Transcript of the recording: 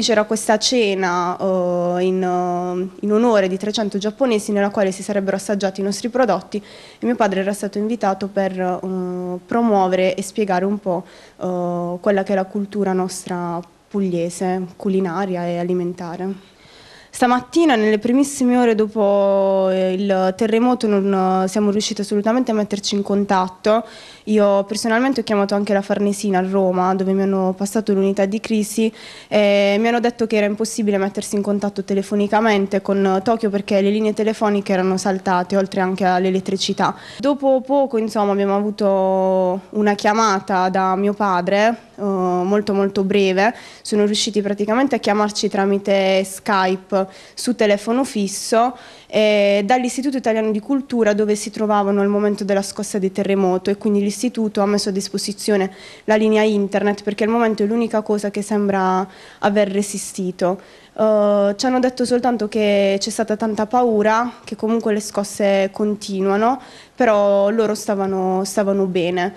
C'era questa cena uh, in, uh, in, onore di 300 giapponesi nella quale si sarebbero assaggiati i nostri prodotti e mio padre era stato invitato per uh, promuovere e spiegare un po' quella che è la cultura nostra pugliese, culinaria e alimentare. Stamattina, nelle primissime ore dopo eh, il terremoto, non eh, siamo riusciti assolutamente a metterci in contatto. Io personalmente ho chiamato anche la Farnesina a Roma, dove mi hanno passato l'unità di crisi, e mi hanno detto che era impossibile mettersi in contatto telefonicamente con eh, Tokyo perché le linee telefoniche erano saltate, oltre anche all'elettricità. Dopo poco, insomma, abbiamo avuto una chiamata da mio padre molto molto breve, sono riusciti praticamente a chiamarci tramite Skype su telefono fisso eh, dall'Istituto Italiano di Cultura dove si trovavano al momento della scossa di terremoto e quindi l'istituto ha messo a disposizione la linea internet perché al momento è l'unica cosa che sembra aver resistito. Uh, ci hanno detto soltanto che c'è stata tanta paura, che comunque le scosse continuano, però loro stavano, stavano bene.